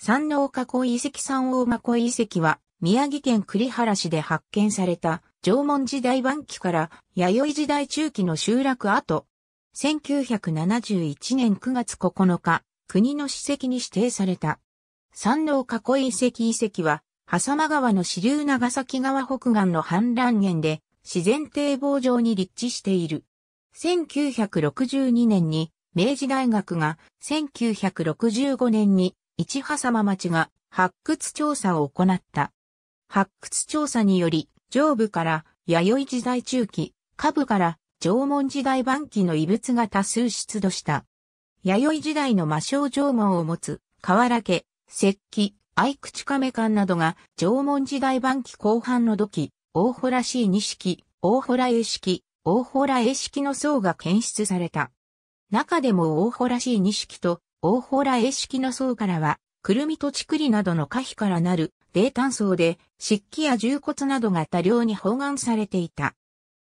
山王囲遺跡山王馬囲遺跡は、宮城県栗原市で発見された、縄文時代晩期から弥生時代中期の集落跡。1971年9月9日、国の史跡に指定された。山王囲遺跡遺跡は、狭間川の支流長崎川北岸の氾濫源で、自然堤防上に立地している。1962年に、明治大学が1965年に市波様町が発掘調査を行った。発掘調査により、上部から弥生時代中期、下部から縄文時代晩期の遺物が多数出土した。弥生時代の魔性縄文を持つ、河原家、石器、愛口亀館などが縄文時代晩期後半の土器、大洞 c 二式、大洞 A 式、大洞 A 式の層が検出された。中でも大洞 c 二式と大洞絵式の層からは、くるみとちくりなどの可否からなる泥炭層で、漆器や重骨などが多量に包含されていた。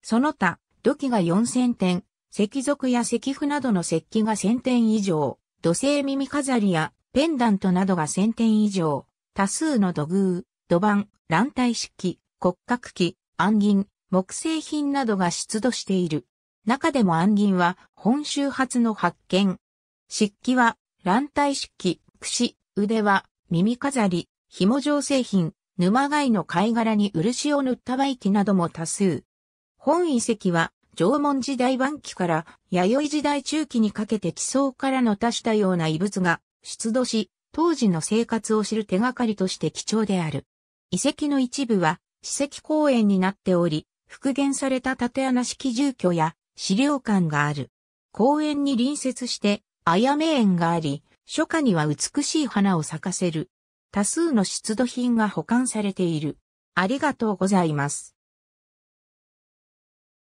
その他、土器が4000点、石属や石符などの石器が1000点以上、土星耳飾りやペンダントなどが1000点以上、多数の土偶、土板、卵体式、骨格器、暗銀、木製品などが出土している。中でも暗銀は本州初の発見、漆器は、乱体漆器、櫛、腕は、耳飾り、紐状製品、沼貝の貝殻に漆を塗った媒器なども多数。本遺跡は、縄文時代晩期から弥生時代中期にかけて地層からのしたような遺物が出土し、当時の生活を知る手がかりとして貴重である。遺跡の一部は史跡公園になっており、復元された縦穴式住居や資料館がある。公園に隣接してあやめ園があり、初夏には美しい花を咲かせる。多数の出土品が保管されている。ありがとうございます。